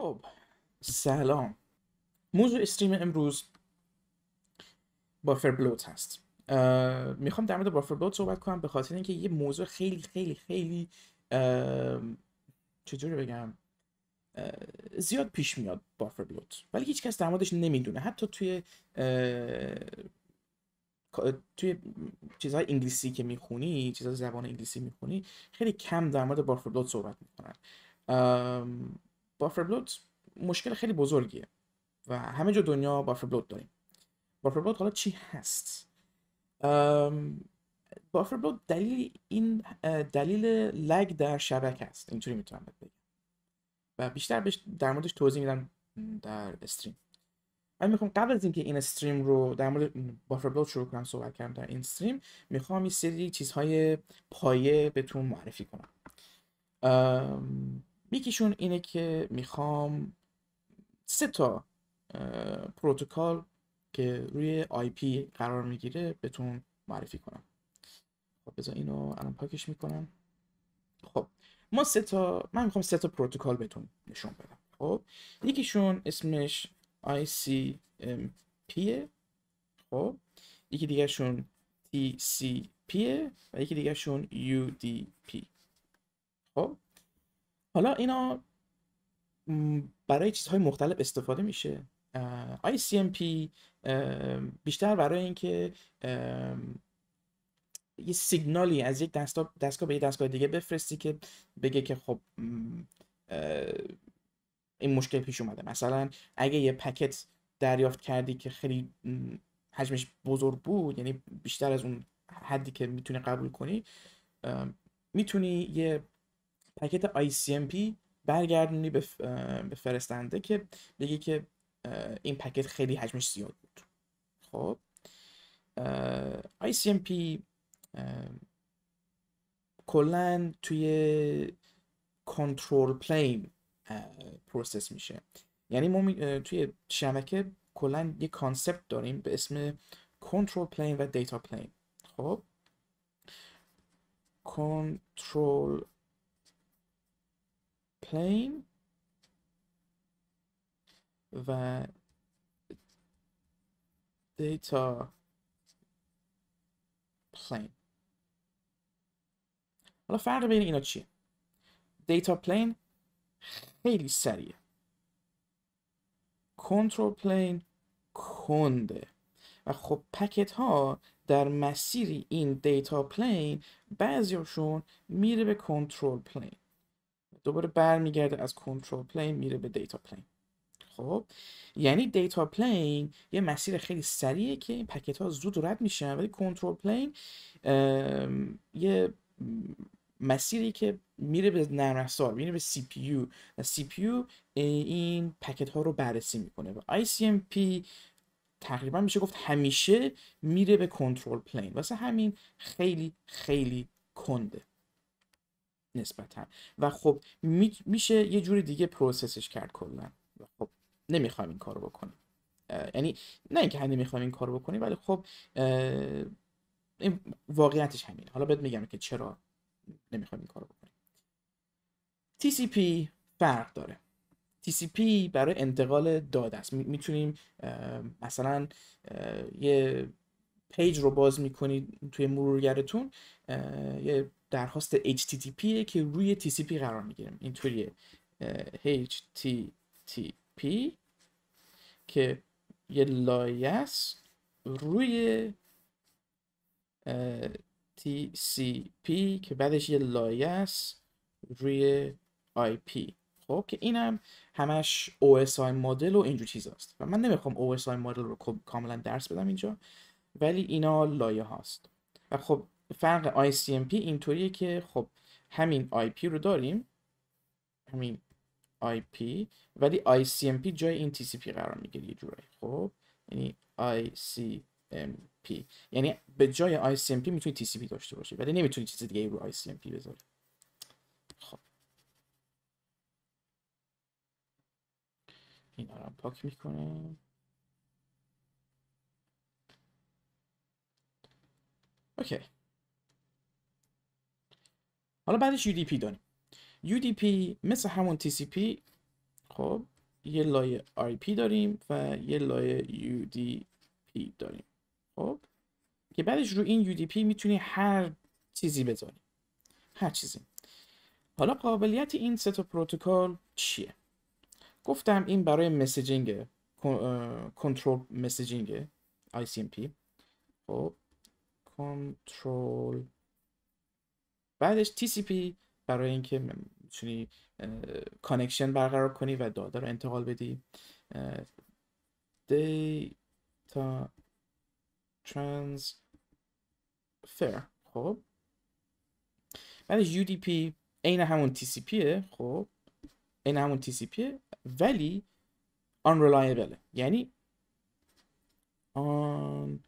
خب سلام موضوع استریم امروز بافر بلوت هست میخوام در مورد بافر بلوت صحبت کنم به خاطر اینکه یه موضوع خیلی خیلی خیلی چجوری بگم زیاد پیش میاد بافر بلوت ولی هیچ کس در موردش نمیدونه حتی توی توی چیزهای انگلیسی که میخونی چیزهای زبان انگلیسی میخونی خیلی کم در مورد بافر بلوت صحبت میکنن بافر بلوت مشکل خیلی بزرگیه و همه جا دنیا بافر بلوت داریم بافر بلوت حالا چی هست بافر بلوت دلیل این دلیل لگ در شبکه است اینطوری میتونم بگم و بیشتر بهش در موردش توضیح میدم در استریم من میخوام قبل از اینکه این استریم رو در مورد بافر بلوت شروع کنم صحبت کنم در این استریم میخوام این سری چیزهای پایه بهتون معرفی کنم یکیشون اینه که میخوام سه تا پروتکل که روی آی پی قرار میگیره بهتون معرفی کنم خب بذار اینو الان پاکش میکنم خب ما سه تا من میخوام سه تا پروتکل بهتون نشون بدم خب یکیشون اسمش ICMP خب یکی دیگهشون TCP و یکی دیگهشون UDP خب حالا اینا برای چیزهای مختلف استفاده میشه ICMP بیشتر برای اینکه یه سیگنالی از یک دستگاه دستگاه به یه دستگاه دیگه بفرستی که بگه که خب این مشکل پیش اومده مثلا اگه یه پکت دریافت کردی که خیلی حجمش بزرگ بود یعنی بیشتر از اون حدی که میتونی قبول کنی میتونی یه پکت ICMP برگردونی به فرستنده که بگی که این پکت خیلی حجمش زیاد بود خب ICMP کلا توی کنترل پلین پروسس میشه یعنی ما توی شبکه کلا یه کانسپت داریم به اسم کنترل پلین و دیتا پلین خب کنترل پلین و دیتا plane حالا فرق بین اینا چیه دیتا پلین خیلی سریه کنترل پلین کنده و خب پکت ها در مسیر این دیتا پلین بعضیشون میره به کنترل پلین دوباره برمیگرده از کنترل پلین میره به دیتا پلین خب یعنی دیتا پلین یه مسیر خیلی سریعه که این پکت ها زود رد میشن ولی کنترل پلین یه مسیری که میره به نرم افزار میره به سی پی یو و سی پی یو این پکت ها رو بررسی میکنه و آی سی ام پی تقریبا میشه گفت همیشه میره به کنترل پلین واسه همین خیلی خیلی کنده نسبتا و خب میشه یه جور دیگه پروسسش کرد کلا خب نمیخوام این کارو بکنم یعنی نه اینکه هنده میخوام این کارو بکنیم ولی خب این واقعیتش همین حالا بهت میگم که چرا نمیخوام این کارو بکنم. TCP فرق داره TCP برای انتقال داده است میتونیم مثلا یه پیج رو باز میکنید توی مرورگرتون یه درخواست HTTP که روی TCP قرار میگیریم اینطوریه HTTP که یه لایه است روی TCP که بعدش یه لایه است روی IP خب که اینم همش OSI مدل و اینجور چیز هست و من نمیخوام OSI مدل رو کاملا درس بدم اینجا ولی اینا لایه هاست و خب فرق ICMP اینطوریه که خب همین IP رو داریم همین IP ولی ICMP جای این TCP قرار میگیره یه جورایی خب یعنی ICMP یعنی به جای ICMP میتونی TCP داشته باشی ولی نمیتونی چیز دیگه رو ICMP بذاری خب این رو پاک میکنم اوکی حالا بعدش UDP داریم UDP مثل همون TCP خب یه لایه IP داریم و یه لایه UDP داریم خب که بعدش رو این UDP میتونی هر چیزی بذاری هر چیزی حالا قابلیت این ستا پروتکل چیه گفتم این برای مسیجینگ کنترل مسیجینگ ICMP خب کنترل بعدش TCP برای اینکه میتونی کانکشن برقرار کنی و داده رو انتقال بدی دیتا ترانسفر خب بعدش UDP عین همون TCPه خب عین همون TCP ولی unreliable یعنی unreliable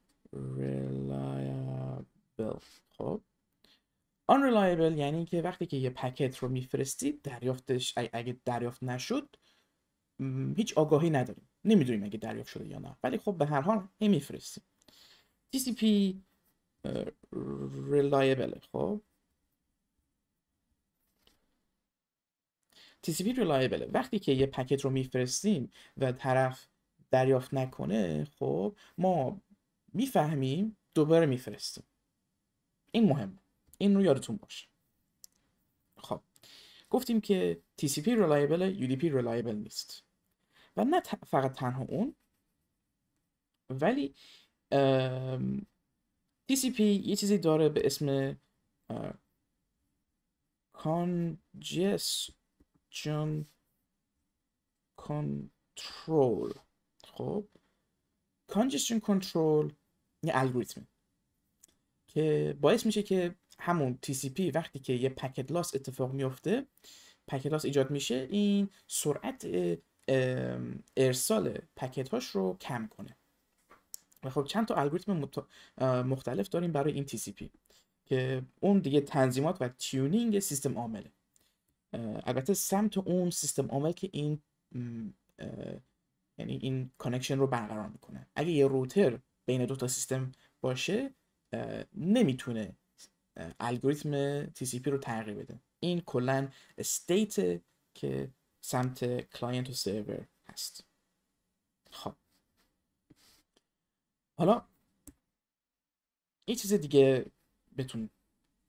خب unreliable یعنی که وقتی که یه پکت رو میفرستید دریافتش اگه دریافت نشد هیچ آگاهی نداریم نمیدونیم اگه دریافت شده یا نه ولی خب به هر حال میفرستیم TCP reliable خب TCP reliable وقتی که یه پکت رو میفرستیم و طرف دریافت نکنه خب ما میفهمیم دوباره میفرستیم این مهم این رو یادتون باشه خب گفتیم که TCP reliable UDP reliable نیست و نه فقط تنها اون ولی TCP یه چیزی داره به اسم congestion control خب congestion control یه الگوریتم که باعث میشه که همون TCP وقتی که یه پکت لاس اتفاق میفته پکت لاس ایجاد میشه این سرعت ارسال پکت هاش رو کم کنه و خب چند تا الگوریتم مختلف داریم برای این TCP که اون دیگه تنظیمات و تیونینگ سیستم عامله البته سمت اون سیستم عامل که این یعنی این کانکشن رو برقرار میکنه اگه یه روتر بین دو تا سیستم باشه نمیتونه الگوریتم TCP رو تغییر بده این کلا استیت که سمت کلاینت و سرور هست خب حالا یه چیز دیگه بتون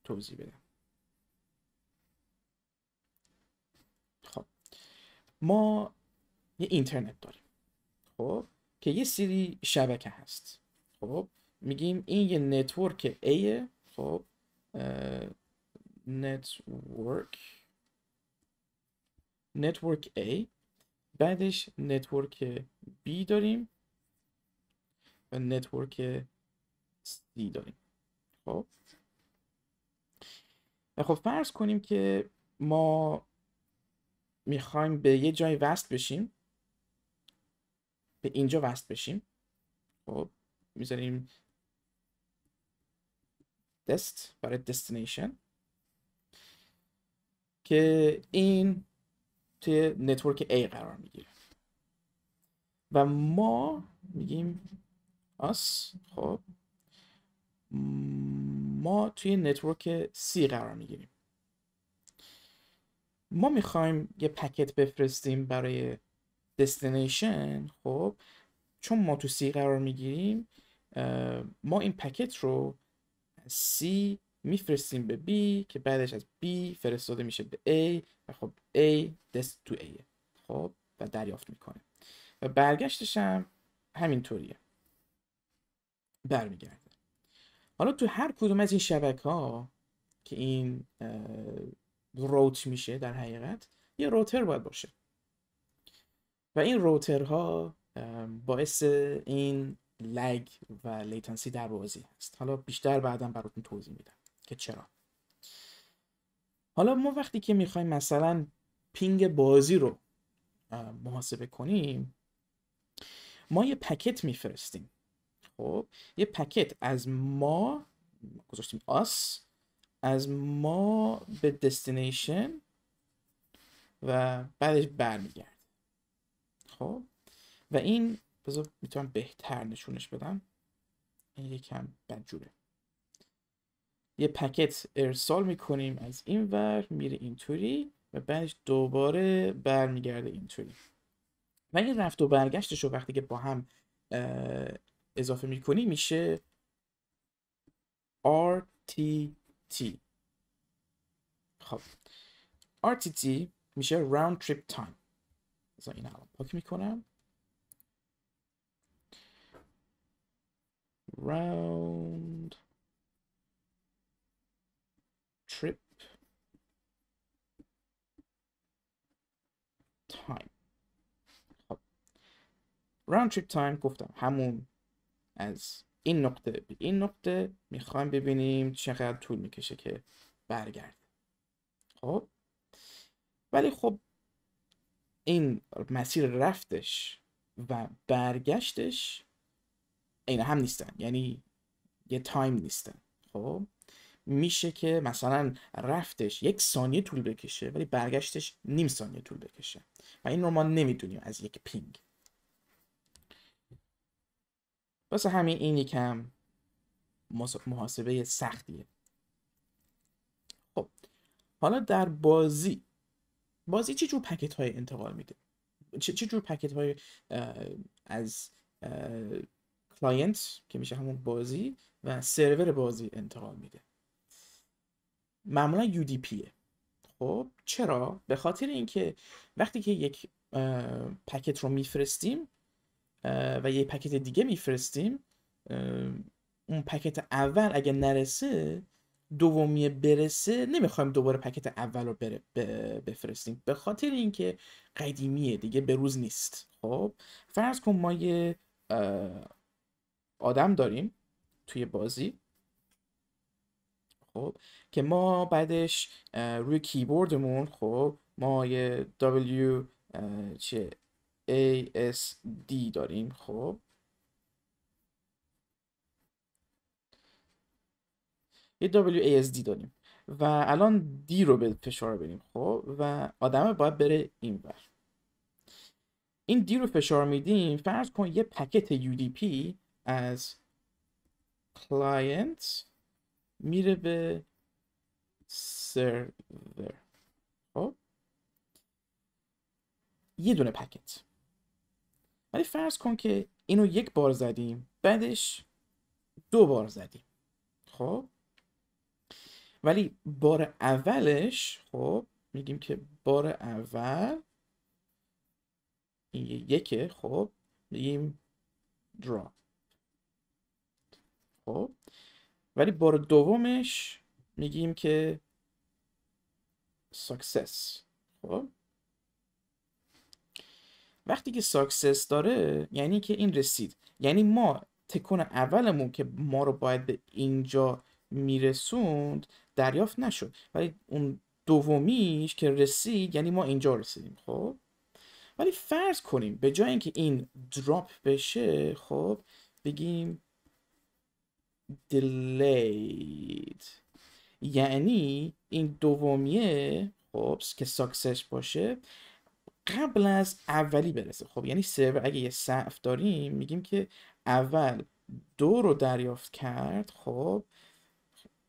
توضیح بدم خب ما یه اینترنت داریم خب که یه سری شبکه هست خب میگیم این یه نتورک A خب Uh, network network A بعدش network B داریم و network C داریم خب خب فرض کنیم که ما میخوایم به یه جای وصل بشیم به اینجا وصل بشیم خب میذاریم دست برای دستینیشن که این توی نتورک A قرار میگیره و ما میگیم آس خب ما توی نتورک C قرار میگیریم ما میخوایم یه پکت بفرستیم برای دستینیشن خب چون ما تو C قرار میگیریم ما این پکت رو سی C میفرستیم به B که بعدش از B فرستاده میشه به A و خب A دست تو A خب و دریافت میکنه و برگشتش هم همینطوریه برمیگرده حالا تو هر کدوم از این شبکه ها که این روت میشه در حقیقت یه روتر باید باشه و این روترها باعث این لگ و لیتنسی در بازی هست حالا بیشتر بعدا براتون توضیح میدم که چرا حالا ما وقتی که میخوایم مثلا پینگ بازی رو محاسبه کنیم ما یه پکت میفرستیم خب یه پکت از ما گذاشتیم آس از ما به دستینیشن و بعدش برمیگرد خب و این بذار میتونم بهتر نشونش بدم این یکم بدجوره یه پکت ارسال میکنیم از این ور میره اینطوری و بعدش دوباره برمیگرده اینطوری و این رفت و برگشتش رو وقتی که با هم اضافه میکنی میشه RTT خب RTT میشه Round Trip Time از این الان پاک میکنم round trip time خب round trip time گفتم همون از این نقطه به این نقطه میخوایم ببینیم چقدر طول میکشه که برگرد خب ولی خب این مسیر رفتش و برگشتش اینا هم نیستن یعنی یه تایم نیستن خب میشه که مثلا رفتش یک ثانیه طول بکشه ولی برگشتش نیم ثانیه طول بکشه و این رو ما نمیدونیم از یک پینگ واسه همین این یکم محاسبه سختیه خب حالا در بازی بازی چه جور پکت های انتقال میده چه جور پکت های از کلاینت که میشه همون بازی و سرور بازی انتقال میده معمولا UDP خب چرا به خاطر اینکه وقتی که یک پکت رو میفرستیم و یه پکت دیگه میفرستیم اون پکت اول اگه نرسه دومی برسه نمیخوایم دوباره پکت اول رو بفرستیم به خاطر اینکه قدیمیه دیگه روز نیست خب فرض کن ما یه آدم داریم توی بازی خب که ما بعدش روی کیبوردمون خب ما یه W چه A S D داریم خب یه W A S D داریم و الان D رو به فشار بریم خب و آدم باید بره این بر. این دی رو فشار میدیم فرض کن یه پکت UDP از کلاینت میره به سرور. خب یه دونه پکت ولی فرض کن که اینو یک بار زدیم بعدش دو بار زدیم خب ولی بار اولش خب میگیم که بار اول این یکه خب میگیم drop خب ولی بار دومش میگیم که ساکسس خب وقتی که ساکسس داره یعنی که این رسید یعنی ما تکون اولمون که ما رو باید به اینجا میرسوند دریافت نشد ولی اون دومیش که رسید یعنی ما اینجا رسیدیم خب ولی فرض کنیم به جای اینکه این دراپ بشه خب بگیم delayed یعنی این دومیه خب که ساکسش باشه قبل از اولی برسه خب یعنی سرور اگه یه صف داریم میگیم که اول دو رو دریافت کرد خب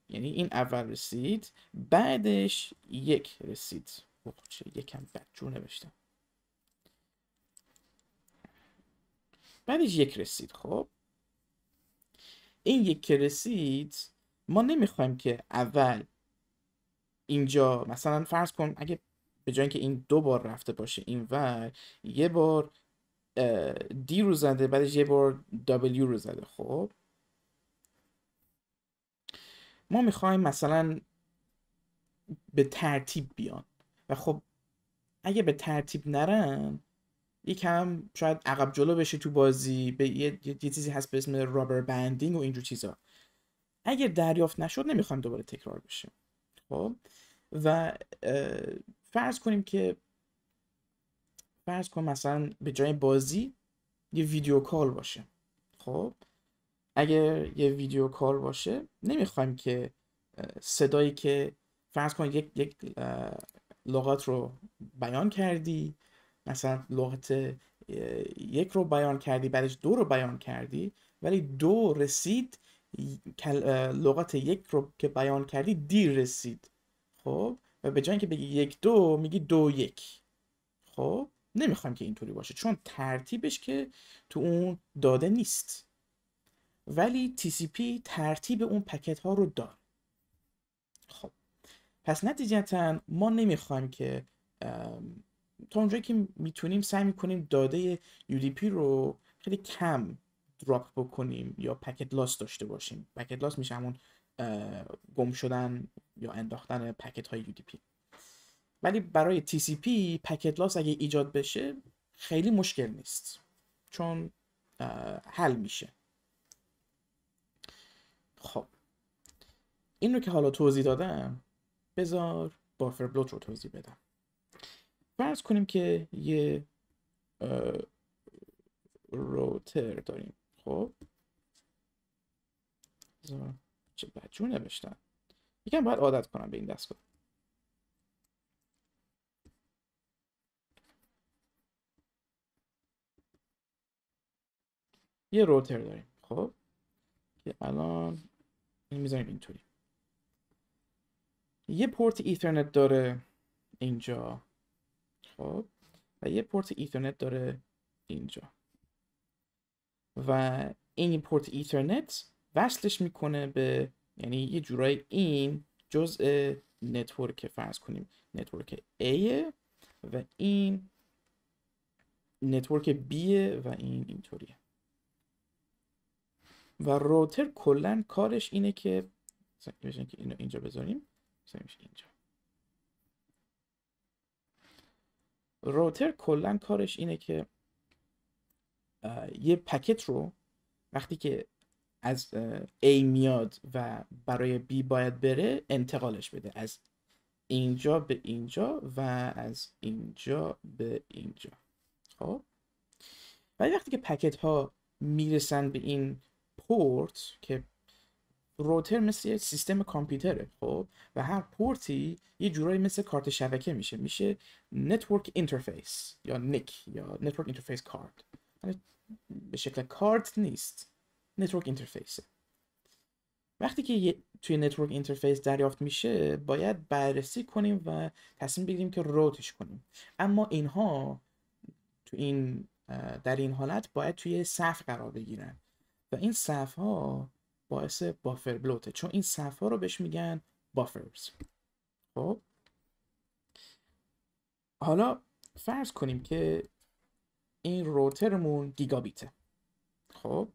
یعنی این اول رسید بعدش یک رسید چه یکم جو نوشتم بعدش یک رسید خب این یک که رسید ما نمیخوایم که اول اینجا مثلا فرض کن اگه به جای اینکه این دو بار رفته باشه این ور یه بار دی رو زده بعدش یه بار دبلیو رو زده خب ما میخوایم مثلا به ترتیب بیان و خب اگه به ترتیب نرن یکم شاید عقب جلو بشه تو بازی به یه, یه چیزی هست به اسم رابر بندینگ و اینجور چیزا اگر دریافت نشد نمیخوام دوباره تکرار بشه خب و فرض کنیم که فرض کن مثلا به جای بازی یه ویدیو کال باشه خب اگر یه ویدیو کال باشه نمیخوایم که صدایی که فرض کن یک, یک لغات رو بیان کردی مثلا لغت یک رو بیان کردی بعدش دو رو بیان کردی ولی دو رسید لغت یک رو که بیان کردی دیر رسید خب و به جای که بگی یک دو میگی دو یک خب نمیخوام که اینطوری باشه چون ترتیبش که تو اون داده نیست ولی TCP ترتیب اون پکت ها رو داره خب پس نتیجتا ما نمیخوایم که تا اونجایی که میتونیم سعی میکنیم داده UDP رو خیلی کم دراپ بکنیم یا پکت لاس داشته باشیم پکت لاس میشه همون گم شدن یا انداختن پکت های UDP ولی برای TCP پکت لاس اگه ایجاد بشه خیلی مشکل نیست چون حل میشه خب این رو که حالا توضیح دادم بذار بافر بلوت رو توضیح بدم فرض کنیم که یه روتر داریم خب چه بچون نوشتن یکم باید عادت کنم به این دستگاه یه روتر داریم خب که الان این میذاریم اینطوری یه پورت ایترنت داره اینجا خب و یه پورت ایترنت داره اینجا و این پورت ایترنت وصلش میکنه به یعنی یه جورای این جزء نتورک فرض کنیم نتورک A و این نتورک B و این اینطوریه و روتر کلا کارش اینه که اینجا بذاریم اینجا روتر کلا کارش اینه که یه پکت رو وقتی که از A میاد و برای B باید بره انتقالش بده از اینجا به اینجا و از اینجا به اینجا خب ولی وقتی که پکت ها میرسن به این پورت که روتر مثل یک سیستم کامپیوتره خب و هر پورتی یه جورایی مثل کارت شبکه میشه میشه نتورک اینترفیس یا نیک یا نتورک اینترفیس کارت به شکل کارت نیست نتورک اینترفیس وقتی که توی نتورک اینترفیس دریافت میشه باید بررسی کنیم و تصمیم بگیریم که روتش کنیم اما اینها تو این در این حالت باید توی صف قرار بگیرن و این صف ها باعث بافر بلوته چون این صفحه رو بهش میگن بافرز خب حالا فرض کنیم که این روترمون گیگابیته خب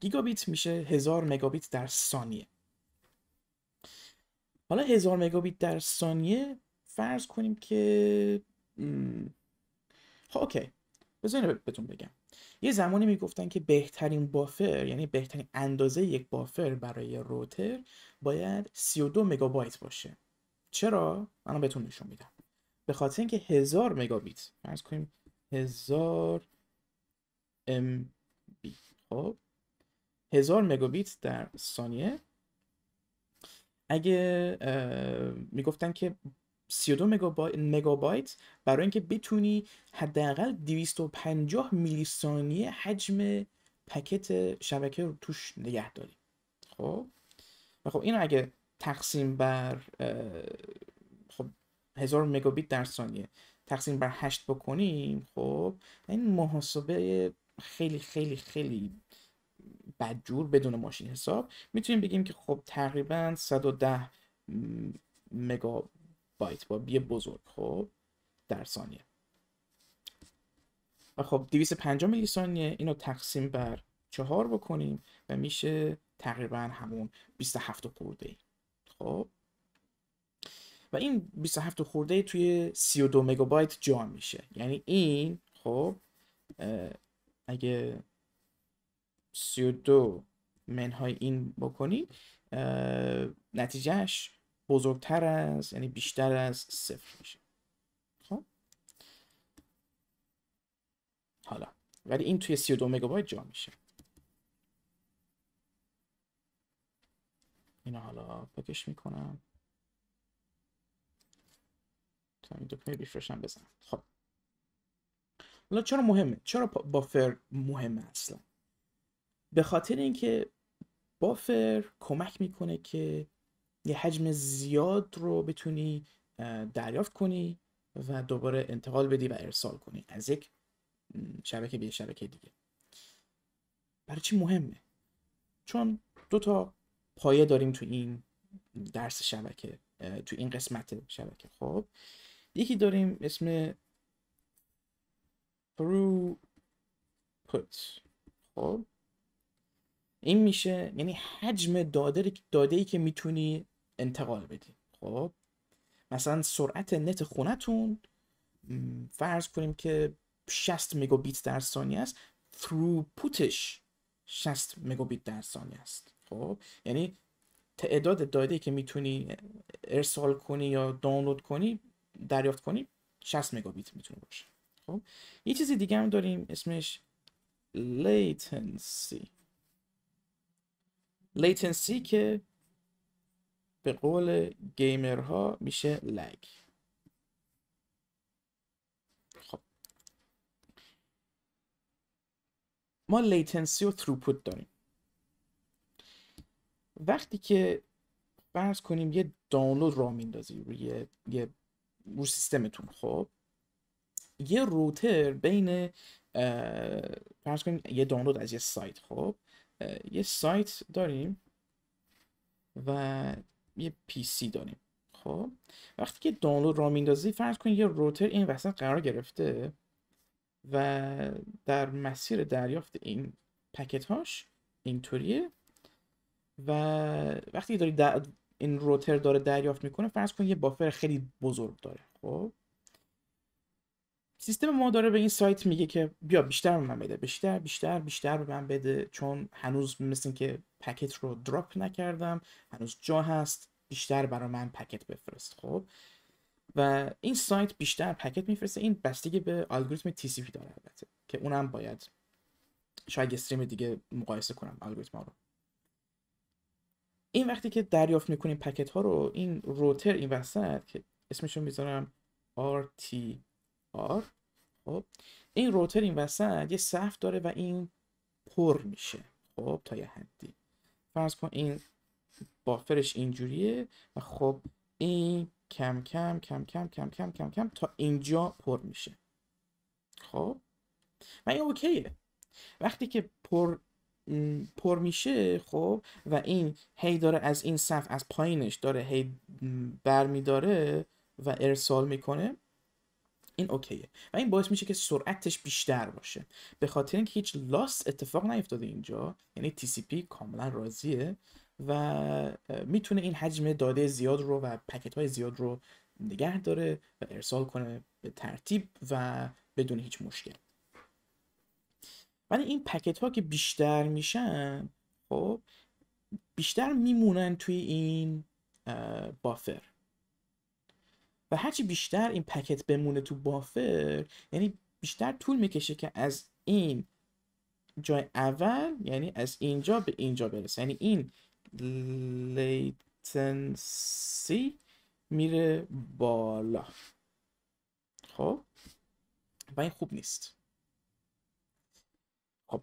گیگابیت میشه هزار مگابیت در ثانیه حالا هزار مگابیت در ثانیه فرض کنیم که خب اوکی بذارین بهتون بگم یه زمانی میگفتن که بهترین بافر یعنی بهترین اندازه یک بافر برای روتر باید 32 مگابایت باشه چرا من بهتون نشون میدم به خاطر اینکه هزار مگابیت فرض کنیم هزار ام بی خب هزار مگابیت در ثانیه اگه میگفتن که 32 مگابایت برای اینکه بتونی حداقل 250 میلی ثانیه حجم پکت شبکه رو توش نگه داری خب و خب این اگه تقسیم بر خب 1000 مگابیت در ثانیه تقسیم بر 8 بکنیم خب این محاسبه خیلی خیلی خیلی بدجور بدون ماشین حساب میتونیم بگیم که خب تقریبا 110 مگا بایت با بی بزرگ خب در ثانیه و خب 250 میلی ثانیه اینو تقسیم بر چهار بکنیم و میشه تقریبا همون 27 خورده خب و این 27 خورده ای توی 32 مگابایت جا میشه یعنی این خب اگه 32 منهای این بکنید نتیجهش بزرگتر از یعنی بیشتر از صفر میشه خب؟ حالا ولی این توی 32 مگابایت جا میشه اینو حالا پکش میکنم تا این دکمه ریفرش بزنم خب حالا چرا مهمه چرا بافر مهمه اصلا به خاطر اینکه بافر کمک میکنه که یه حجم زیاد رو بتونی دریافت کنی و دوباره انتقال بدی و ارسال کنی از یک شبکه به شبکه دیگه برای چی مهمه چون دو تا پایه داریم تو این درس شبکه تو این قسمت شبکه خب یکی داریم اسم throughput خب این میشه یعنی حجم داده, داده ای که میتونی انتقال بدید خب مثلا سرعت نت خونتون فرض کنیم که 60 مگابیت در ثانیه است تروپوتش 60 مگابیت در ثانیه است خب یعنی تعداد داده که میتونی ارسال کنی یا دانلود کنی دریافت کنی 60 مگابیت میتونه باشه خب یه چیزی دیگه هم داریم اسمش latency latency که به قول گیمرها میشه لگ خب ما لیتنسی و تروپوت داریم وقتی که فرض کنیم یه دانلود را میندازی روی یه رو سیستمتون خب یه روتر بین فرض کنیم یه دانلود از یه سایت خب یه سایت داریم و یه پی سی داریم خب وقتی که دانلود را میندازی فرض کن یه روتر این وسط قرار گرفته و در مسیر دریافت این پکت هاش اینطوریه و وقتی داری در... این روتر داره دریافت میکنه فرض کن یه بافر خیلی بزرگ داره خب سیستم ما داره به این سایت میگه که بیا بیشتر به من بده بیشتر بیشتر بیشتر به من بده چون هنوز مثل که پکت رو دراپ نکردم هنوز جا هست بیشتر برای من پکت بفرست خب و این سایت بیشتر پکت میفرسته این بستگی به الگوریتم TCP داره البته که اونم باید شاید استریم دیگه مقایسه کنم الگوریتم ها رو این وقتی که دریافت میکنیم پکت ها رو این روتر این وسط که اسمش میذارم RT خب این روتر این وسط یه صف داره و این پر میشه خب تا یه حدی فرض کن این بافرش اینجوریه و خب این کم کم کم کم کم کم کم کم تا اینجا پر میشه خب و این اوکیه وقتی که پر پر میشه خب و این هی داره از این صف از پایینش داره هی بر و ارسال میکنه این اوکیه و این باعث میشه که سرعتش بیشتر باشه به خاطر اینکه هیچ لاس اتفاق نیفتاده اینجا یعنی TCP کاملا راضیه و میتونه این حجم داده زیاد رو و پکت های زیاد رو نگه داره و ارسال کنه به ترتیب و بدون هیچ مشکل ولی این پکت ها که بیشتر میشن خب بیشتر میمونن توی این بافر و هرچی بیشتر این پکت بمونه تو بافر یعنی بیشتر طول میکشه که از این جای اول یعنی از اینجا به اینجا برسه یعنی این لیتنسی میره بالا خب و این خوب نیست خب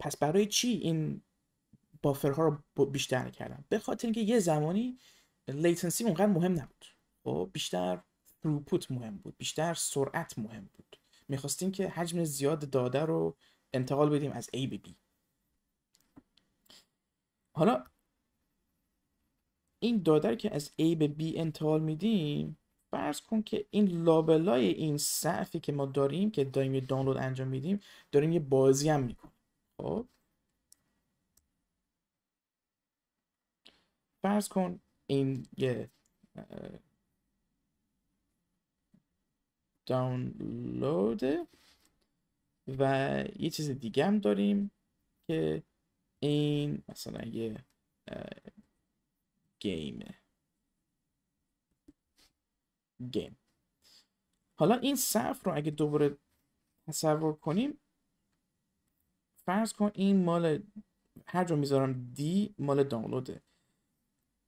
پس برای چی این بافرها رو بیشتر کردم به خاطر اینکه یه زمانی لیتنسی اونقدر مهم نبود خب، بیشتر روپوت مهم بود بیشتر سرعت مهم بود میخواستیم که حجم زیاد داده رو انتقال بدیم از A به B حالا این داده که از A به B انتقال میدیم فرض کن که این لابلای این صفحه که ما داریم که داریم یه دانلود انجام میدیم داریم یه بازی هم میکنیم خب فرض کن این یه دانلود و یه چیز دیگه هم داریم که این مثلا یه گیم گیم حالا این صف رو اگه دوباره تصور کنیم فرض کن این مال هر جا میذارم دی مال دانلوده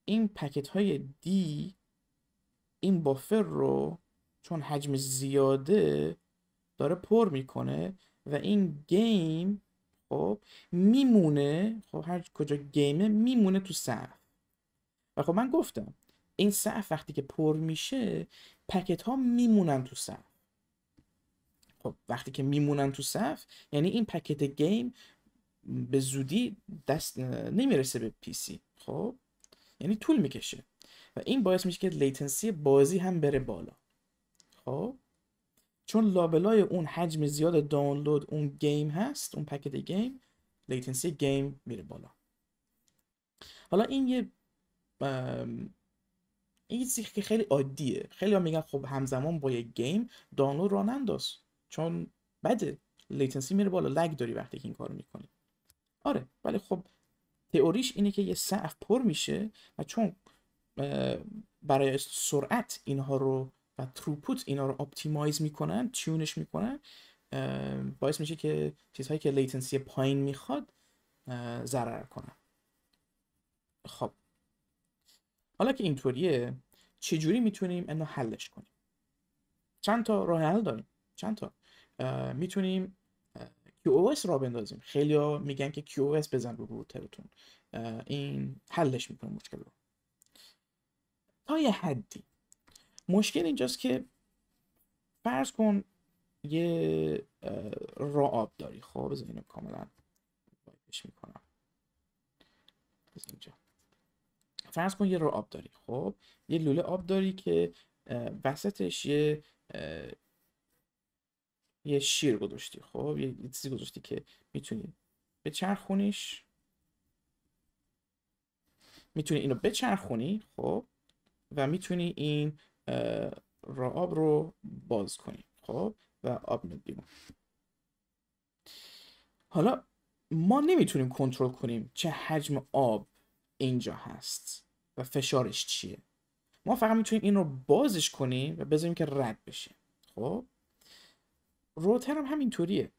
این پکت های دی این بافر رو چون حجم زیاده داره پر میکنه و این گیم خب میمونه خب هر کجا گیمه میمونه تو صف و خب من گفتم این سقف وقتی که پر میشه پکت ها میمونن تو صف خب وقتی که میمونن تو سقف یعنی این پکت گیم به زودی دست نمیرسه به پیسی خب یعنی طول میکشه و این باعث میشه که لیتنسی بازی هم بره بالا خب چون لابلای اون حجم زیاد دانلود اون گیم هست اون پکت گیم لیتنسی گیم میره بالا حالا این یه این چیزی که خیلی عادیه خیلی هم میگن خب همزمان با یه گیم دانلود را ننداز چون بده لیتنسی میره بالا لگ داری وقتی که این کارو میکنی آره ولی خب تئوریش اینه که یه سقف پر میشه و چون برای سرعت اینها رو و تروپوت اینا رو اپتیمایز میکنن تیونش میکنن باعث میشه که چیزهایی که لیتنسی پایین میخواد ضرر کنن خب حالا که اینطوریه چجوری میتونیم اینو حلش کنیم چند تا راه حل داریم چند تا میتونیم QoS را بندازیم خیلی میگن که QoS بزن رو روترتون این حلش میکنه مشکل رو تا یه حدی مشکل اینجاست که فرض کن یه آب داری خب بذار اینو کاملا وایپش میکنم اینجا فرض کن یه آب داری خب یه لوله آب داری که وسطش یه یه شیر گذاشتی خب یه چیزی گذاشتی که میتونی بچرخونیش میتونی اینو بچرخونی خب و میتونی این را آب رو باز کنیم خب و آب میاد حالا ما نمیتونیم کنترل کنیم چه حجم آب اینجا هست و فشارش چیه ما فقط میتونیم این رو بازش کنیم و بذاریم که رد بشه خب روتر هم همینطوریه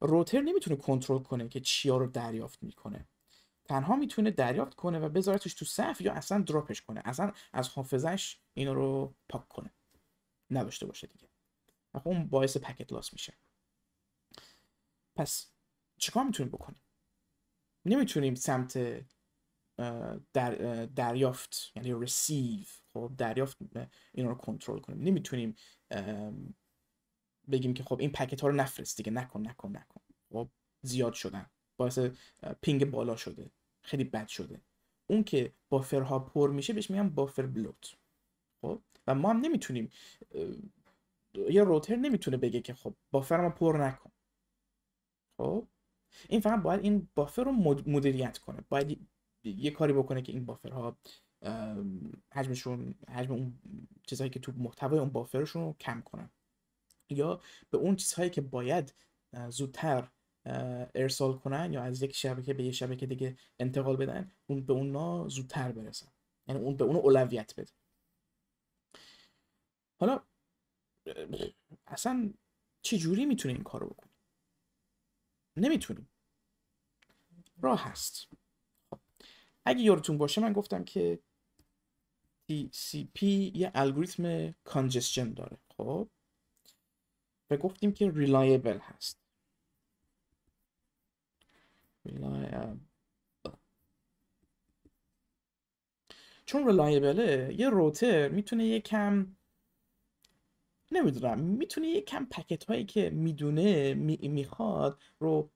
روتر نمیتونه کنترل کنه که چیا رو دریافت میکنه تنها میتونه دریافت کنه و بذارتش تو صف یا اصلا دراپش کنه اصلا از حافظش اینو رو پاک کنه نداشته باشه دیگه و خب اون باعث پکت لاس میشه پس چیکار میتونیم بکنیم نمیتونیم سمت در دریافت یعنی ریسیو خب دریافت این رو کنترل کنیم نمیتونیم بگیم که خب این پکت ها رو نفرست دیگه نکن نکن نکن خب زیاد شدن باعث پینگ بالا شده خیلی بد شده اون که بافرها پر میشه بهش میگن بافر بلوت خب و ما هم نمیتونیم یه روتر نمیتونه بگه که خب بافر ما پر نکن خب این فقط باید این بافر رو مدیریت کنه باید یه کاری بکنه که این بافرها حجمشون حجم اون چیزهایی که تو محتوای اون بافرشون رو کم کنن یا به اون چیزهایی که باید زودتر ارسال کنن یا از یک شبکه به یه شبکه دیگه انتقال بدن اون به اونا زودتر برسن یعنی اون به اون اولویت بده حالا اصلا چه جوری میتونیم این کارو بکنیم نمیتونیم راه هست خب، اگه یادتون باشه من گفتم که TCP یه الگوریتم کانجسشن داره خب و گفتیم که ریلایبل هست reliable چون ریلایبله یه روتر میتونه یه کم نمیدونم میتونه یه کم پکت هایی که میدونه میخواد رو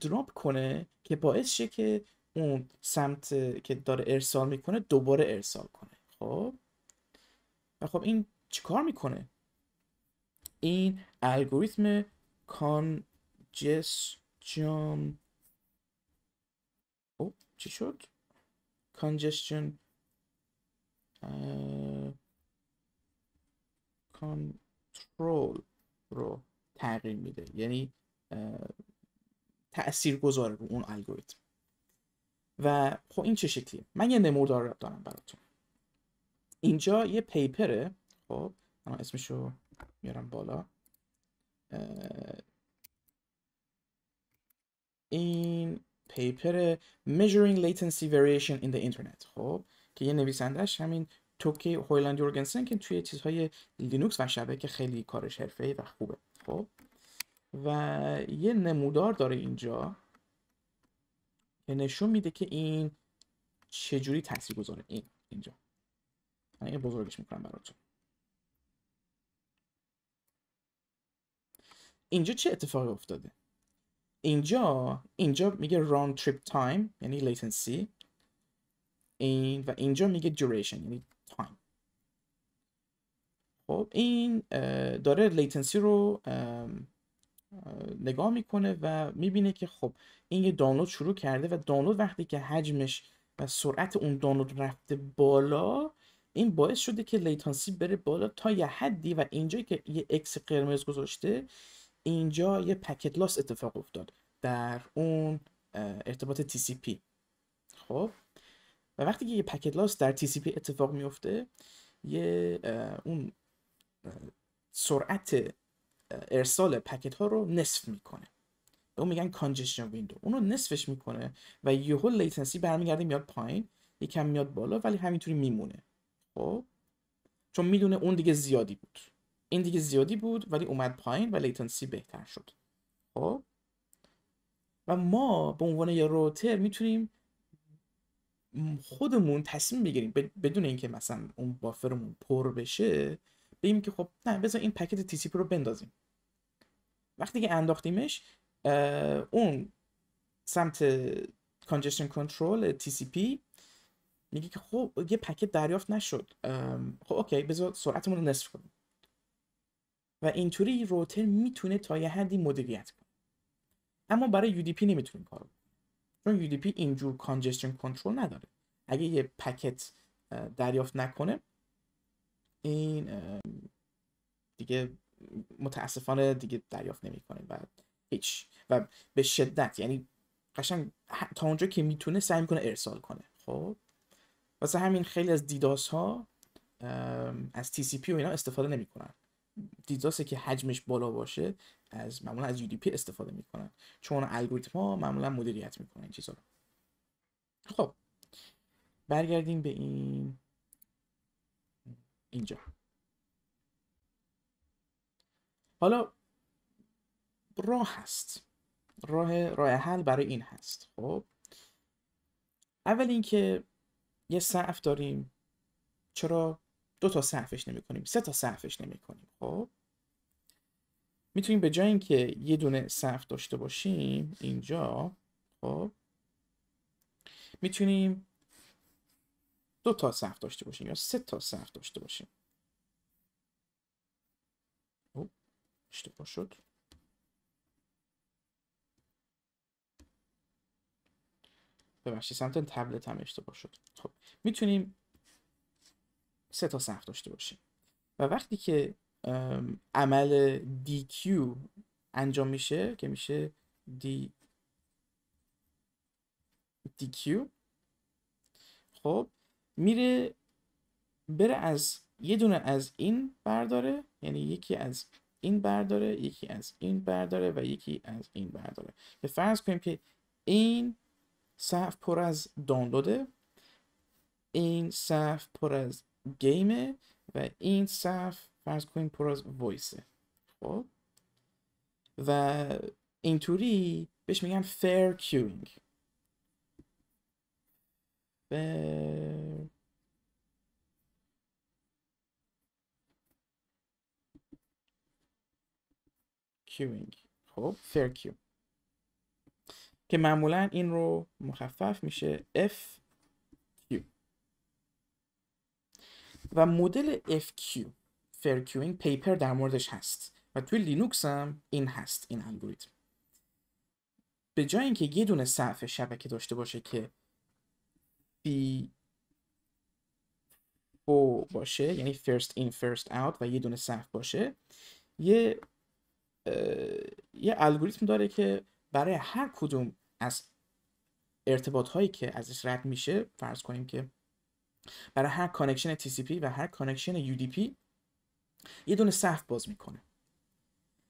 دراپ کنه که باعث شه که اون سمت که داره ارسال میکنه دوباره ارسال کنه خب و خب این چیکار میکنه این الگوریتم کانجسشن خب چی شد کانجشن کنترل رو تغییر میده یعنی تأثیر گذاره رو اون الگوریتم و خب این چه شکلیه من یه نمودار دارم براتون اینجا یه پیپره خب من اسمش رو میارم بالا این پیپر Measuring Latency Variation in the Internet خب که یه نویسندهش همین توکی هویلند یورگنسن که توی چیزهای لینوکس و شبکه خیلی کارش حرفه‌ای و خوبه خب و یه نمودار داره اینجا که نشون میده که این چجوری تاثیر گذاره این اینجا من این بزرگش میکنم براتون اینجا چه اتفاقی افتاده اینجا اینجا میگه round trip time یعنی latency این و اینجا میگه duration یعنی time خب این داره لیتنسی رو نگاه میکنه و میبینه که خب این یه دانلود شروع کرده و دانلود وقتی که حجمش و سرعت اون دانلود رفته بالا این باعث شده که لیتانسی بره بالا تا یه حدی و اینجایی که یه اکس قرمز گذاشته اینجا یه پکت لاس اتفاق افتاد در اون ارتباط TCP خب و وقتی که یه پکت لاس در TCP اتفاق میفته یه اون سرعت ارسال پکت ها رو نصف میکنه به اون میگن کانجشن ویندو اون رو نصفش میکنه و یهو لیتنسی برمیگرده میاد پایین یکم میاد بالا ولی همینطوری میمونه خب چون میدونه اون دیگه زیادی بود این دیگه زیادی بود ولی اومد پایین و لیتنسی بهتر شد خب و ما به عنوان یه روتر میتونیم خودمون تصمیم بگیریم بدون اینکه مثلا اون بافرمون پر بشه بگیم که خب نه بذار این پکت تی رو بندازیم وقتی که انداختیمش اون سمت کانجشن کنترل TCP میگه که خب یه پکت دریافت نشد خب اوکی بذار سرعتمون رو نصف کنیم و اینطوری روتر میتونه تا یه حدی مدیریت کنه اما برای UDP نمیتونه کارو چون UDP اینجور کانجستشن کنترل نداره اگه یه پکت دریافت نکنه این دیگه متاسفانه دیگه دریافت نمیکنه و هیچ و به شدت یعنی قشنگ تا اونجا که میتونه سعی میکنه ارسال کنه خب واسه همین خیلی از دیداس ها از TCP و اینا استفاده نمیکنن دیتاسه که حجمش بالا باشه از معمولا از UDP استفاده میکنن چون الگوریتم ها معمولا مدیریت میکنن چیزها. چیزا رو خب برگردیم به این اینجا حالا راه هست راه راه حل برای این هست خب اول اینکه یه ضعف داریم چرا دو تا صرفش نمی کنیم سه تا صفحش نمی کنیم خب میتونیم به جای اینکه یه دونه صرف داشته باشیم اینجا خب میتونیم دو تا صرف داشته باشیم یا سه تا صرف داشته باشیم خب، اشتباه شد ببخشید سمت تبلت هم اشتباه شد خب میتونیم سه تا سقف داشته باشه و وقتی که عمل DQ انجام میشه که میشه دی DQ خب میره بره از یه دونه از این برداره یعنی یکی از این برداره یکی از این برداره و یکی از این برداره به فرض کنیم که این صف پر از دانلوده این صف پر از گیمه و این صف فرض کنیم پر از وایسه خب و اینطوری بهش میگن fair queuing fair... خب fair queue که معمولا این رو مخفف میشه F و مدل FQ Fair Queuing پیپر در موردش هست و توی لینوکس هم این هست این الگوریتم به جای اینکه یه دونه صفحه شبکه داشته باشه که بی او باشه یعنی first in first out و یه دونه صف باشه یه یه الگوریتم داره که برای هر کدوم از ارتباط هایی که ازش رد میشه فرض کنیم که برای هر کانکشن TCP و هر کانکشن UDP یه دونه صف باز میکنه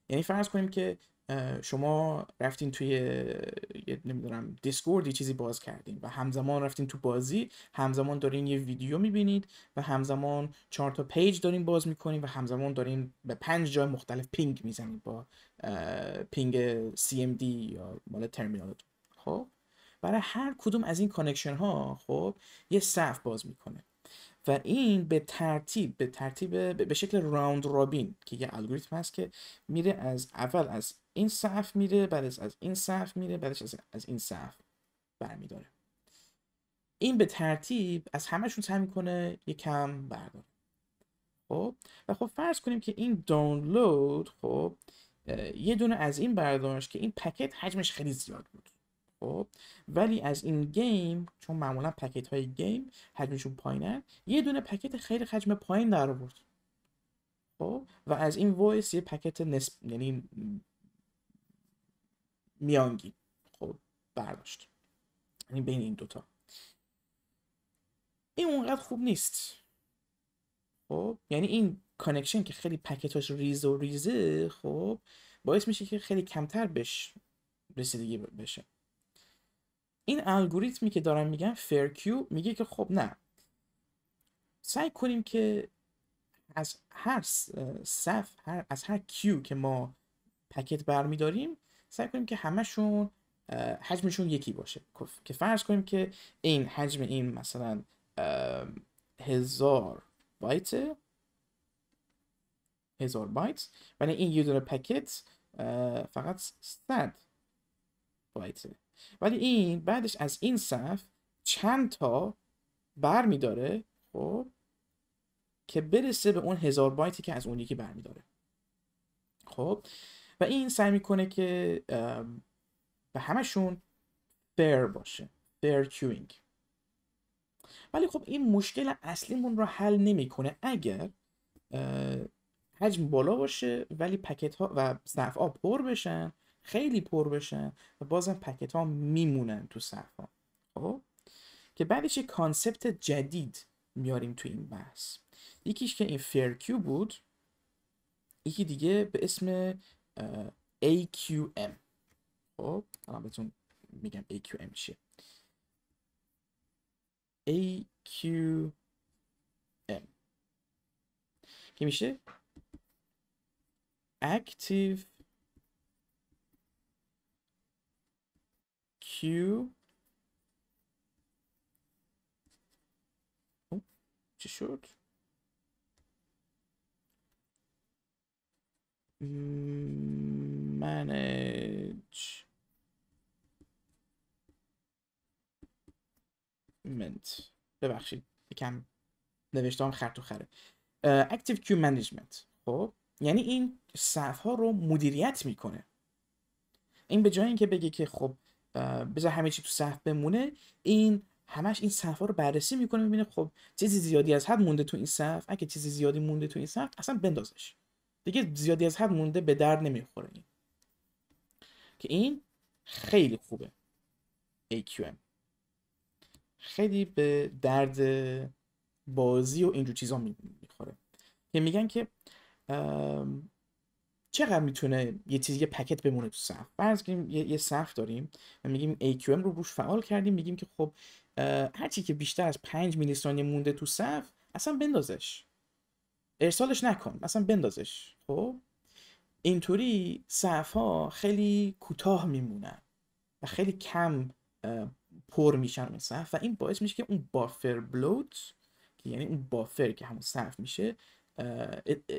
یعنی فرض کنیم که شما رفتین توی یه نمیدونم دیسکورد یه چیزی باز کردین و همزمان رفتین تو بازی همزمان دارین یه ویدیو میبینید و همزمان چهار تا پیج دارین باز میکنین و همزمان دارین به پنج جای مختلف پینگ میزنید با پینگ CMD یا مال ترمینالتون خب برای هر کدوم از این کانکشن ها خب یه صف باز میکنه و این به ترتیب به ترتیب به شکل راوند رابین که یه الگوریتم هست که میره از اول از این صف میره بعد از این صف میره بعدش از این صف برمیداره این به ترتیب از همهشون سعی میکنه یه کم برداره خب و خب فرض کنیم که این دانلود خب یه دونه از این برداشت که این پکت حجمش خیلی زیاد بود خب ولی از این گیم چون معمولا پکت های گیم حجمشون پایینه یه دونه پکت خیلی حجم پایین در آورد خب و از این وایس یه پکت نسب یعنی میانگی خب برداشت یعنی بین این دوتا این اونقدر خوب نیست خب یعنی این کانکشن که خیلی پکتاش ریز و ریزه خب باعث میشه که خیلی کمتر بهش رسیدگی بشه این الگوریتمی که دارم میگم فرکیو میگه که خب نه سعی کنیم که از هر صف هر از هر کیو که ما پکت برمیداریم سعی کنیم که همشون حجمشون یکی باشه خب، که فرض کنیم که این حجم این مثلا هزار بایت هزار بایت ولی این یه دونه پکت فقط صد بایت ولی این بعدش از این صف چند تا بر میداره خب که برسه به اون هزار بایتی که از اون یکی برمیداره خب و این سعی میکنه که به همشون فر باشه fair queuing ولی خب این مشکل اصلیمون رو حل نمیکنه اگر حجم بالا باشه ولی پکت ها و صف ها پر بشن خیلی پر بشن و بازم پکت ها میمونن تو صفحه خب که بعدش یه کانسپت جدید میاریم تو این بحث یکیش که این کیو بود یکی دیگه به اسم AQM خب الان بهتون میگم AQM چیه AQM که میشه Active Q شد؟ منیج منت ببخشید یکم نوشتم خر و خره Active queue management خب یعنی این صفحه ها رو مدیریت میکنه این به جای اینکه بگه که خب بذار همه چی تو صف بمونه این همش این صف رو بررسی میکنه میبینه خب چیزی زیادی از حد مونده تو این صف اگه چیزی زیادی مونده تو این صف اصلا بندازش دیگه زیادی از حد مونده به درد نمیخوره این که این خیلی خوبه AQM خیلی به درد بازی و اینجور چیزا میخوره که میگن که چقدر میتونه یه چیزی یه پکت بمونه تو صف فرض کنیم یه, صف داریم و میگیم AQM رو روش فعال کردیم میگیم که خب هرچی که بیشتر از 5 میلی ثانیه مونده تو صف اصلا بندازش ارسالش نکن اصلا بندازش خب اینطوری صف ها خیلی کوتاه میمونن و خیلی کم پر میشن اون صف و این باعث میشه که اون بافر بلوت که یعنی اون بافر که همون صف میشه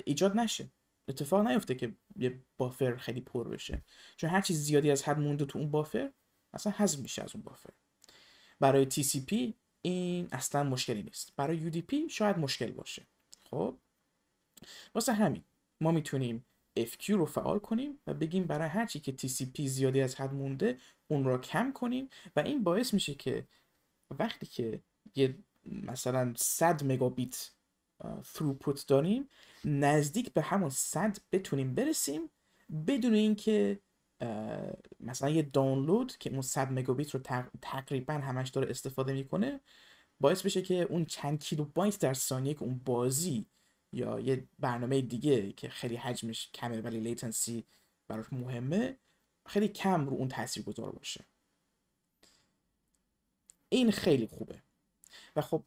ایجاد نشه اتفاق نیفته که یه بافر خیلی پر بشه چون هر چیز زیادی از حد مونده تو اون بافر اصلا حذف میشه از اون بافر برای TCP این اصلا مشکلی نیست برای UDP شاید مشکل باشه خب واسه همین ما میتونیم FQ رو فعال کنیم و بگیم برای هر چی که TCP زیادی از حد مونده اون را کم کنیم و این باعث میشه که وقتی که یه مثلا 100 مگابیت throughput داریم نزدیک به همون صد بتونیم برسیم بدون اینکه مثلا یه دانلود که اون 100 مگابیت رو تقریبا همش داره استفاده میکنه باعث بشه که اون چند کیلوبایت در ثانیه که اون بازی یا یه برنامه دیگه که خیلی حجمش کمه ولی لیتنسی براش مهمه خیلی کم رو اون گذار باشه این خیلی خوبه و خب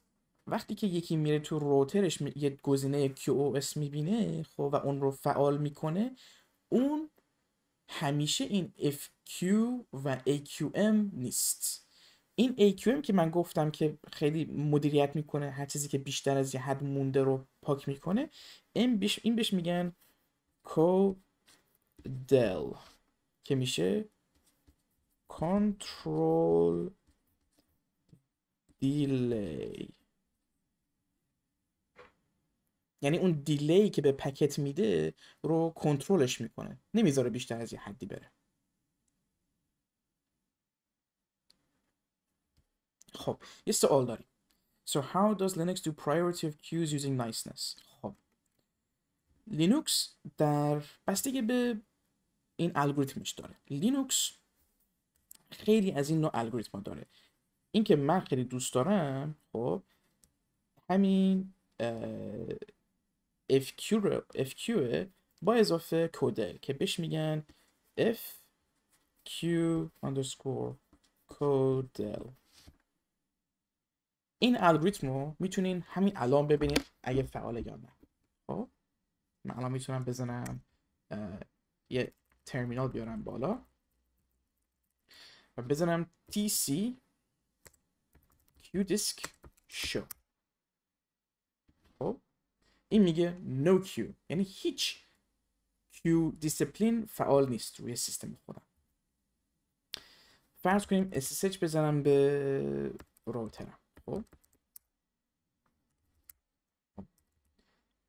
وقتی که یکی میره تو روترش می... یه گزینه QoS میبینه خب و اون رو فعال میکنه اون همیشه این FQ و AQM نیست این AQM که من گفتم که خیلی مدیریت میکنه هر چیزی که بیشتر از یه حد مونده رو پاک میکنه این بهش این بهش میگن دل که میشه کنترل دیلی یعنی اون دیلی که به پکت میده رو کنترلش میکنه نمیذاره بیشتر از یه حدی بره خب یه سوال داریم So how does Linux do priority of queues using niceness? خب لینوکس در بستگی به این الگوریتمش داره لینوکس خیلی از این نوع الگوریتما داره اینکه من خیلی دوست دارم خب همین FQ, رو FQ با اضافه کودل که بهش میگن FQ underscore کودل این الگوریتم میتونین همین الان ببینید اگه فعاله یا نه خب من الان میتونم بزنم یه ترمینال بیارم بالا و بزنم tc disk show خب این میگه no Q یعنی هیچ کیو دیسپلین فعال نیست روی سیستم خودم فرض کنیم SSH بزنم به روترم خب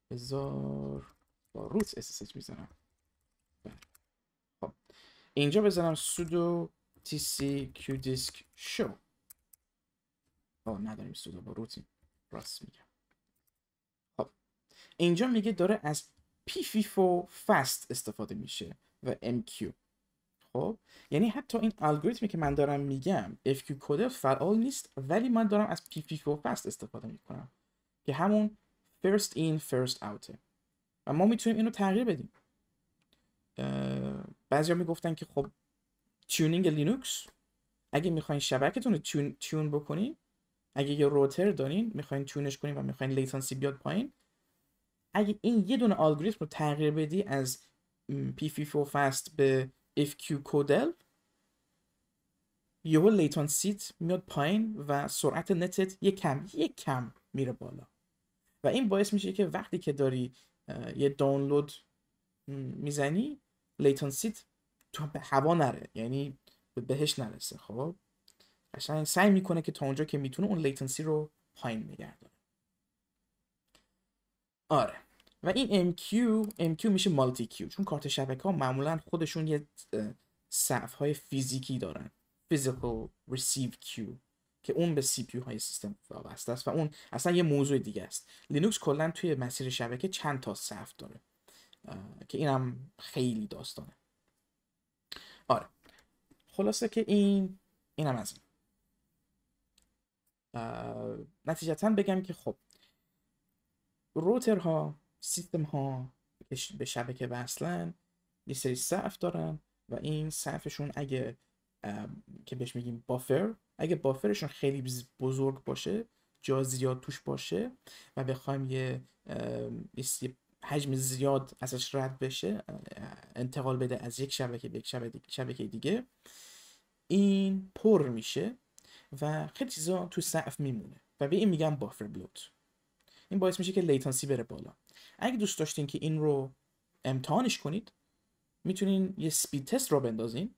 بذار با روت SSH بزنم بله. خب. اینجا بزنم sudo tcqdisk show آه نداریم sudo با روتیم راست میگم اینجا میگه داره از p 4 fast استفاده میشه و MQ خب یعنی حتی این الگوریتمی که من دارم میگم FQ کد فعال نیست ولی من دارم از p 4 fast استفاده میکنم که همون first این first out و ما میتونیم اینو تغییر بدیم بعضیا میگفتن که خب تیونینگ لینوکس اگه میخواین شبکتون رو تیون, تیون بکنین اگه یه روتر دارین میخواین تیونش کنین و میخواین لیتنسی بیاد پایین اگه این یه دونه الگوریتم رو تغییر بدی از p فو به FQ کودل یهو سیت میاد پایین و سرعت نتت یک کم یک کم میره بالا و این باعث میشه که وقتی که داری یه دانلود میزنی سیت تو به هوا نره یعنی بهش نرسه خب قشنگ سعی میکنه که تا اونجا که میتونه اون لیتنسی رو پایین نگه آره و این MQ MQ میشه مالتی کیو چون کارت شبکه ها معمولا خودشون یه صف های فیزیکی دارن physical receive کیو که اون به سی های سیستم وابسته است و اون اصلا یه موضوع دیگه است لینوکس کلا توی مسیر شبکه چند تا صف داره که اینم خیلی داستانه آره خلاصه که این اینم از این نتیجتا بگم که خب روتر ها سیستم ها به شبکه وصلن یه سری سقف دارن و این سقفشون اگه که بهش میگیم بافر اگه بافرشون خیلی بزرگ باشه جا زیاد توش باشه و بخوایم یه حجم زیاد ازش رد بشه انتقال بده از یک شبکه به یک شبکه دیگه این پر میشه و خیلی چیزا تو سقف میمونه و به این میگم بافر بلوت این باعث میشه که لیتانسی بره بالا اگه دوست داشتین که این رو امتحانش کنید میتونین یه سپید تست رو بندازین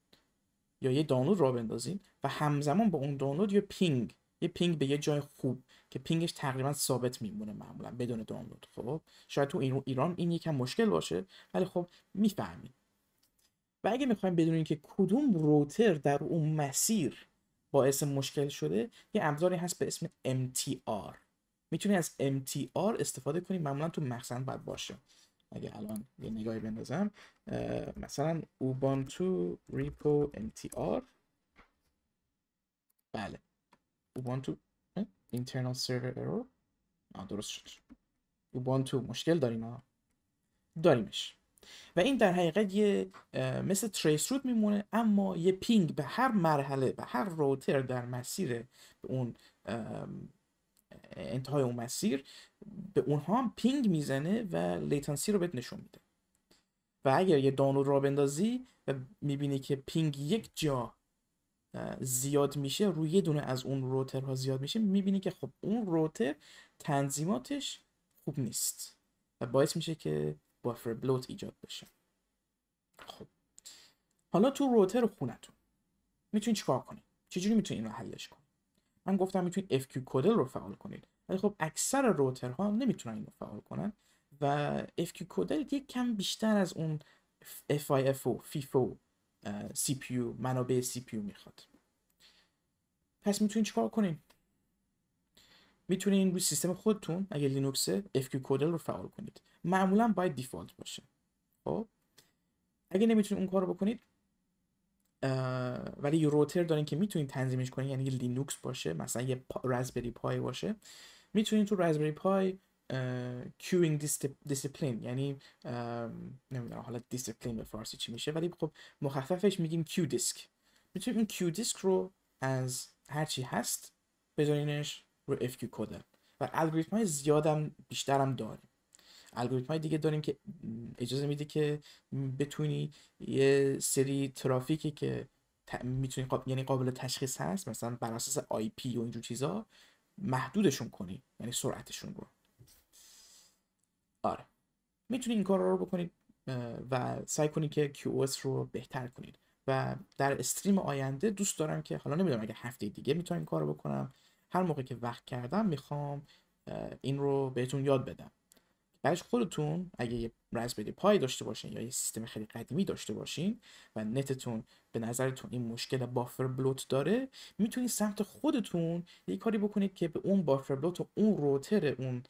یا یه دانلود را بندازین و همزمان با اون دانلود یه پینگ یه پینگ به یه جای خوب که پینگش تقریبا ثابت میمونه معمولا بدون دانلود خب شاید تو ایران این یکم مشکل باشه ولی خب میفهمید و اگه میخوایم بدونین که کدوم روتر در اون مسیر باعث مشکل شده یه ابزاری هست به اسم MTR میتونی از MTR استفاده کنی معمولا تو مخزن باید باشه اگه الان یه نگاهی بندازم مثلا Ubuntu repo MTR بله internal server error نه درست شد Ubuntu مشکل داریم ها داریمش و این در حقیقت یه مثل تریس روت میمونه اما یه پینگ به هر مرحله به هر روتر در مسیر اون انتهای اون مسیر به اونها هم پینگ میزنه و لیتنسی رو بهت نشون میده و اگر یه دانلود را بندازی و میبینی که پینگ یک جا زیاد میشه روی یه دونه از اون روترها زیاد میشه میبینی که خب اون روتر تنظیماتش خوب نیست و باعث میشه که بافر بلوت ایجاد بشه خب حالا تو روتر خونتون میتونی چیکار کنی چجوری میتونی اینو حلش کنی من گفتم میتونید FQ کدل رو فعال کنید ولی خب اکثر روترها نمیتونن اینو فعال کنن و FQ کدل یک کم بیشتر از اون FIFO, FIFO, CPU, منابع CPU میخواد پس میتونید چیکار کنید؟ میتونید روی سیستم خودتون اگه لینوکس FQ کدل رو فعال کنید معمولا باید دیفالت باشه خب اگه نمیتونید اون کار رو بکنید ولی یه روتر دارین که میتونین تنظیمش کنین یعنی لینوکس باشه مثلا یه رزبری پای باشه میتونین تو رزبری پای کیوینگ دیسپلین یعنی نمیدونم حالا دیسپلین به فارسی چی میشه ولی خب مخففش میگیم کیو دیسک میتونین این کیو دیسک رو از هرچی هست بذارینش رو اف کیو کدر و الگوریتم های زیادم بیشترم داریم الگوریتم های دیگه داریم که اجازه میده که بتونی یه سری ترافیکی که میتونی یعنی قابل تشخیص هست مثلا بر اساس آی پی و اینجور چیزا محدودشون کنی یعنی سرعتشون رو آره میتونید این کار رو بکنید و سعی کنید که QoS رو بهتر کنید و در استریم آینده دوست دارم که حالا نمیدونم اگه هفته دیگه میتونم این کار رو بکنم هر موقع که وقت کردم میخوام این رو بهتون یاد بدم برش خودتون اگه یه رزبری پای داشته باشین یا یه سیستم خیلی قدیمی داشته باشین و نتتون به نظرتون این مشکل بافر بلوت داره میتونید سمت خودتون یه کاری بکنید که به اون بافر بلوت و اون روتر اون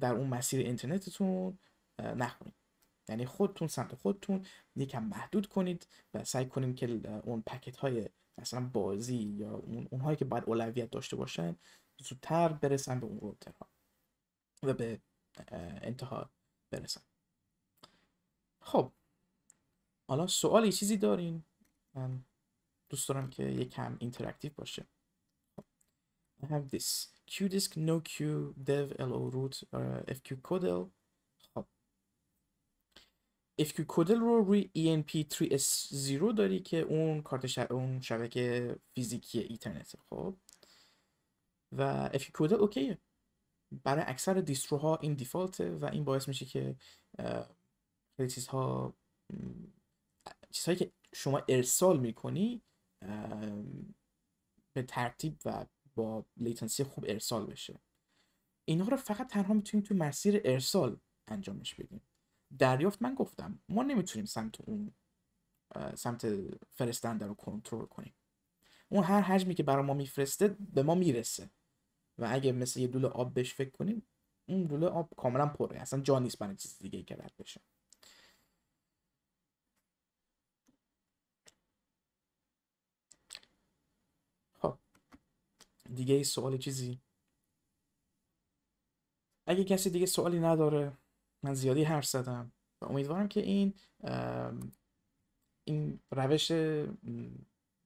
در اون مسیر اینترنتتون نخورید یعنی خودتون سمت خودتون یکم محدود کنید و سعی کنید که اون پکت های مثلا بازی یا اون اونهایی که باید اولویت داشته باشن زودتر برسن به اون روترها و به انتها برسم خب حالا سوالی چیزی دارین من دوست دارم که یکم اینتراکتیو باشه خب، I have this qdisk Q dev lo root uh, fq codel خب fq codel رو روی enp3s0 داری که اون کارت شب... اون شبکه فیزیکی اینترنت خب و fq codel اوکیه برای اکثر ها این دیفالته و این باعث میشه که چیزها چیزهایی که شما ارسال میکنی به ترتیب و با لیتنسی خوب ارسال بشه اینها رو فقط تنها میتونیم تو مسیر ارسال انجامش بدیم دریافت من گفتم ما نمیتونیم سمت اون سمت فرستنده رو کنترل کنیم اون هر حجمی که برای ما میفرسته به ما میرسه و اگه مثل یه لوله آب بهش فکر کنیم اون لوله آب کاملا پره یعنی اصلا جا نیست برای چیز دیگه ای که رد بشه خب دیگه ای سوالی چیزی اگه کسی دیگه سوالی نداره من زیادی حرف زدم و امیدوارم که این این روش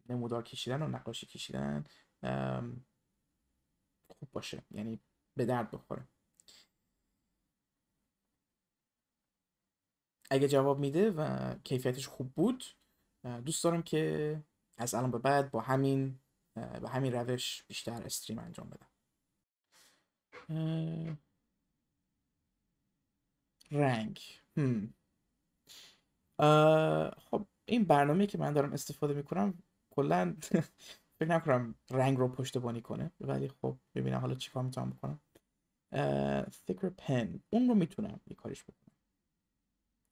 نمودار کشیدن و نقاشی کشیدن خوب باشه یعنی به درد بخوره اگه جواب میده و کیفیتش خوب بود دوست دارم که از الان به بعد با همین به همین روش بیشتر استریم انجام بدم رنگ خب این برنامه که من دارم استفاده میکنم کلا فکر نکنم رنگ رو بانی کنه ولی خب ببینم حالا چیکار میتونم بکنم فکر پن اون رو میتونم یه کاریش بکنم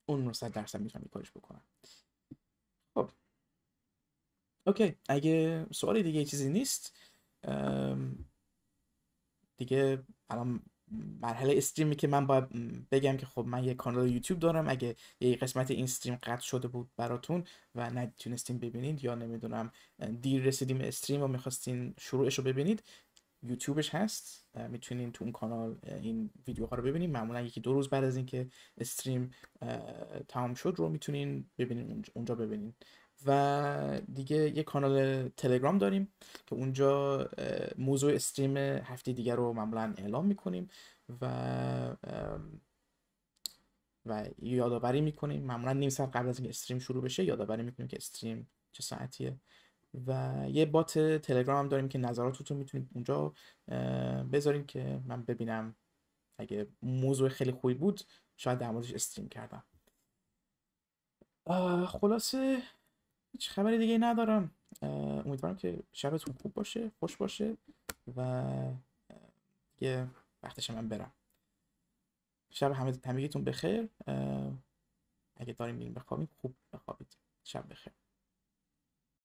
اون رو صد درصد میتونم یه کاریش بکنم خب اوکی اگه سوالی دیگه چیزی نیست دیگه الان مرحله استریمی که من باید بگم که خب من یه کانال یوتیوب دارم اگه یه قسمت این استریم قطع شده بود براتون و نتونستین ببینید یا نمیدونم دیر رسیدیم استریم و میخواستین شروعش رو ببینید یوتیوبش هست میتونین تو اون کانال این ویدیوها رو ببینید معمولا یکی دو روز بعد از اینکه استریم تمام شد رو میتونین ببینین اونجا ببینین و دیگه یه کانال تلگرام داریم که اونجا موضوع استریم هفته دیگر رو معمولا اعلام میکنیم و و یادآوری میکنیم معمولا نیم ساعت قبل از اینکه استریم شروع بشه یادآوری میکنیم که استریم چه ساعتیه و یه بات تلگرام داریم که نظراتتون میتونید اونجا بذارین که من ببینم اگه موضوع خیلی خوبی بود شاید در موردش استریم کردم خلاصه هیچ خبری دیگه ندارم امیدوارم که شبتون خوب باشه خوش باشه و یه وقتش من برم شب همه همگیتون بخیر اگه داریم میریم بخوابید خوب بخوابید شب بخیر